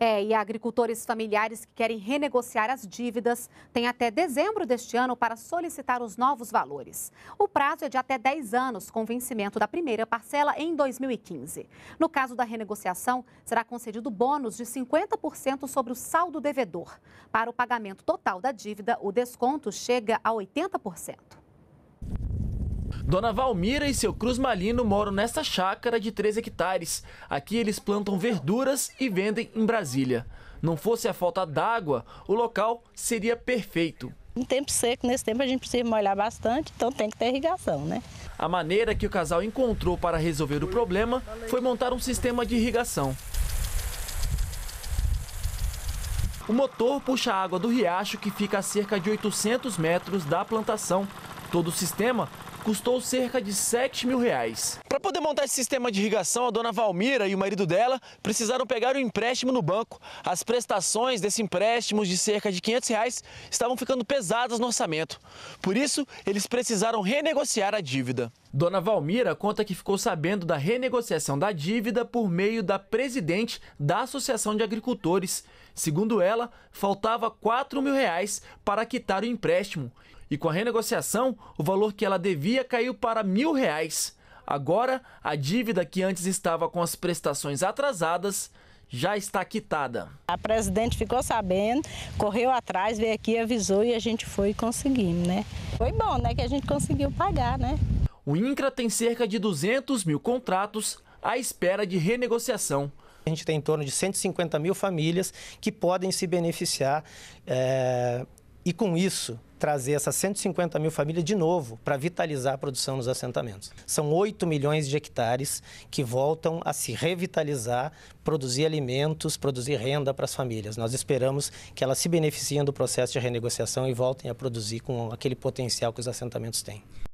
É, e agricultores familiares que querem renegociar as dívidas têm até dezembro deste ano para solicitar os novos valores. O prazo é de até 10 anos, com vencimento da primeira parcela em 2015. No caso da renegociação, será concedido bônus de 50% sobre o saldo devedor. Para o pagamento total da dívida, o desconto chega a 80%. Dona Valmira e seu Cruz Malino moram nesta chácara de 3 hectares. Aqui eles plantam verduras e vendem em Brasília. Não fosse a falta d'água, o local seria perfeito. Em tempo seco, nesse tempo a gente precisa molhar bastante, então tem que ter irrigação, né? A maneira que o casal encontrou para resolver o problema foi montar um sistema de irrigação. O motor puxa a água do riacho que fica a cerca de 800 metros da plantação. Todo o sistema custou cerca de 7 mil reais. Para poder montar esse sistema de irrigação, a dona Valmira e o marido dela precisaram pegar um empréstimo no banco. As prestações desse empréstimo de cerca de 500 reais estavam ficando pesadas no orçamento. Por isso, eles precisaram renegociar a dívida. Dona Valmira conta que ficou sabendo da renegociação da dívida por meio da presidente da Associação de Agricultores. Segundo ela, faltava 4 mil reais para quitar o empréstimo e com a renegociação, o valor que ela devia caiu para mil reais. Agora, a dívida que antes estava com as prestações atrasadas já está quitada. A presidente ficou sabendo, correu atrás, veio aqui, avisou e a gente foi conseguindo, né? Foi bom, né, que a gente conseguiu pagar, né? O INCRA tem cerca de 200 mil contratos à espera de renegociação. A gente tem em torno de 150 mil famílias que podem se beneficiar é e, com isso, trazer essas 150 mil famílias de novo para vitalizar a produção nos assentamentos. São 8 milhões de hectares que voltam a se revitalizar, produzir alimentos, produzir renda para as famílias. Nós esperamos que elas se beneficiem do processo de renegociação e voltem a produzir com aquele potencial que os assentamentos têm.